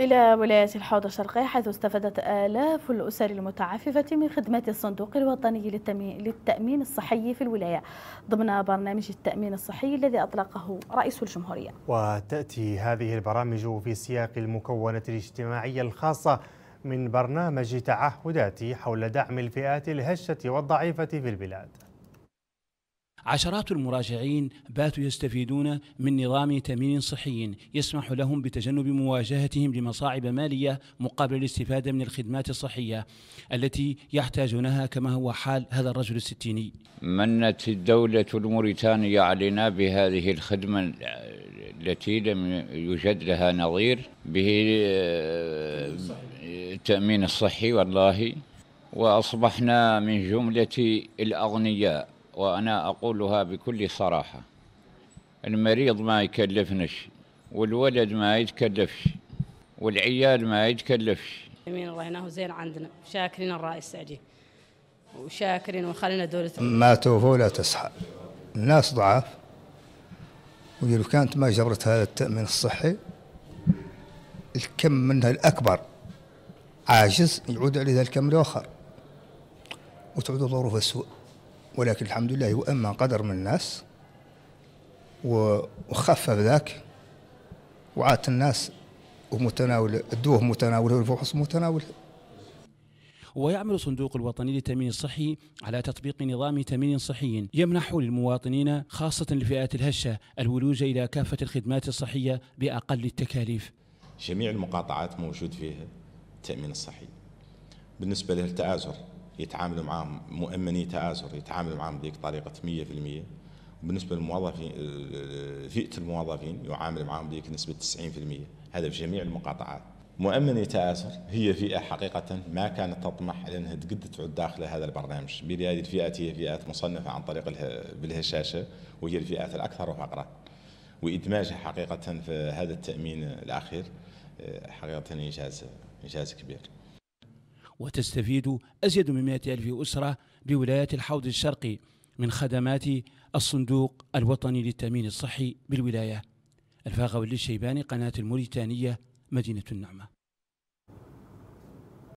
إلى ولاية الحوض الشرقية حيث استفادت آلاف الأسر المتعففة من خدمات الصندوق الوطني للتأمين الصحي في الولاية ضمن برنامج التأمين الصحي الذي أطلقه رئيس الجمهورية وتأتي هذه البرامج في سياق المكونة الاجتماعية الخاصة من برنامج تعهداتي حول دعم الفئات الهشة والضعيفة في البلاد عشرات المراجعين باتوا يستفيدون من نظام تامين صحي يسمح لهم بتجنب مواجهتهم لمصاعب مالية مقابل الاستفادة من الخدمات الصحية التي يحتاجونها كما هو حال هذا الرجل الستيني منت الدولة الموريتانية علينا بهذه الخدمة التي لم يوجد لها نظير به التأمين آه، الصحي والله وأصبحنا من جملة الأغنياء وأنا أقولها بكل صراحة المريض ما يكلفنش والولد ما يتكلفش والعيال ما يتكلفش امين الله يناه زين عندنا شاكرين الرأي السعدي وشاكرين وخلينا دولة توفوا لا تصحى الناس ضعاف ولو كانت ما جبرت هذا التأمين الصحي الكم منها الأكبر عاجز يعود عليه الكم الآخر وتعود ظروف السوء ولكن الحمد لله يؤمن قدر من الناس وخفف ذاك وعادت الناس ومتناول الدوه متناوله والفحوص متناوله ويعمل صندوق الوطني للتامين الصحي على تطبيق نظام تامين صحي يمنح للمواطنين خاصة الفئات الهشة الولوج إلى كافة الخدمات الصحية بأقل التكاليف جميع المقاطعات موجود فيها التأمين الصحي بالنسبة للتآزر يتعاملوا معاهم مؤمني تآزر يتعاملوا معاهم بذيك طريقة 100% بالنسبة للموظفين فئة الموظفين يعامل معاهم بذيك نسبة 90% هذا في جميع المقاطعات مؤمني تآزر هي فئة حقيقة ما كانت تطمح لأنها أنها تقد تعود داخل هذا البرنامج بهذه الفئات هي فئات مصنفة عن طريق بالهشاشة وهي الفئات الأكثر فقرا وإدماجها حقيقة في هذا التأمين الأخير حقيقة إنجاز إنجاز كبير وتستفيد أزيد من 100 ألف أسرة بولايات الحوض الشرقي من خدمات الصندوق الوطني للتأمين الصحي بالولاية الفاغة والشيباني قناة الموريتانية مدينة النعمة